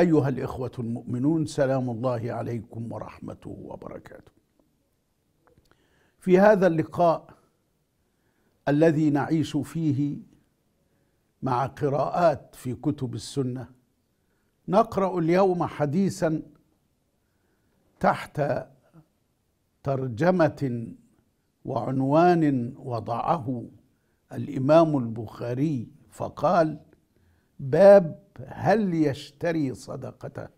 أيها الإخوة المؤمنون سلام الله عليكم ورحمته وبركاته. في هذا اللقاء الذي نعيش فيه مع قراءات في كتب السنة نقرأ اليوم حديثا تحت ترجمة وعنوان وضعه الإمام البخاري فقال: باب هل يشتري صدقته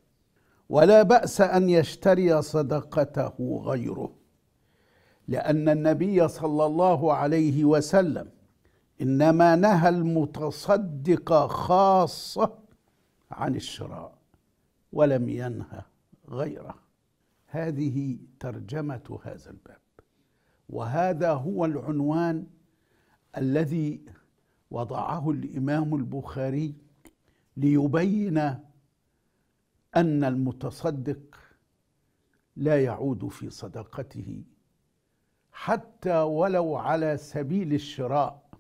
ولا باس ان يشتري صدقته غيره لان النبي صلى الله عليه وسلم انما نهى المتصدق خاصه عن الشراء ولم ينهى غيره هذه ترجمه هذا الباب وهذا هو العنوان الذي وضعه الامام البخاري ليبين ان المتصدق لا يعود في صدقته حتى ولو على سبيل الشراء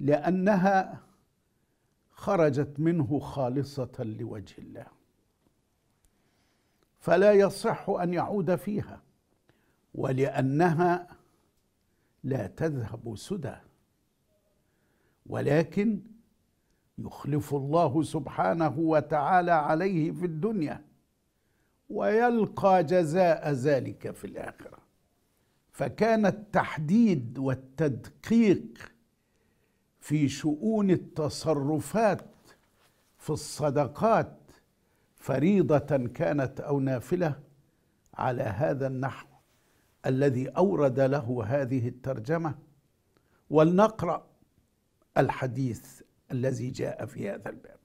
لانها خرجت منه خالصه لوجه الله فلا يصح ان يعود فيها ولانها لا تذهب سدى ولكن يخلف الله سبحانه وتعالى عليه في الدنيا ويلقى جزاء ذلك في الاخره فكان التحديد والتدقيق في شؤون التصرفات في الصدقات فريضه كانت او نافله على هذا النحو الذي اورد له هذه الترجمه ولنقرا الحديث الذي جاء في هذا الباب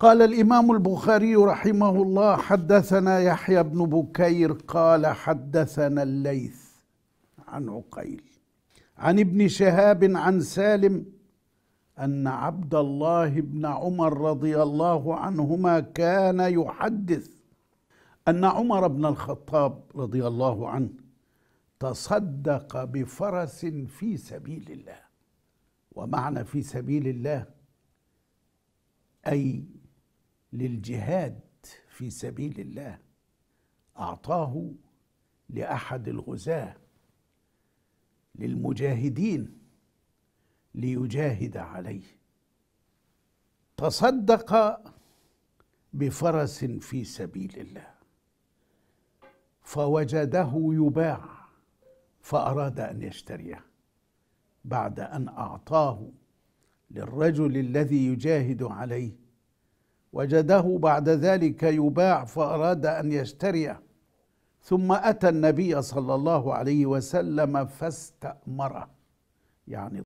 قال الامام البخاري رحمه الله حدثنا يحيى بن بكير قال حدثنا الليث عن عقيل عن ابن شهاب عن سالم ان عبد الله بن عمر رضي الله عنهما كان يحدث ان عمر بن الخطاب رضي الله عنه تصدق بفرس في سبيل الله ومعنى في سبيل الله اي للجهاد في سبيل الله اعطاه لاحد الغزاه للمجاهدين ليجاهد عليه تصدق بفرس في سبيل الله فوجده يباع فاراد ان يشتريه بعد ان اعطاه للرجل الذي يجاهد عليه وجده بعد ذلك يباع فاراد ان يشتريه ثم اتى النبي صلى الله عليه وسلم فاستامره يعني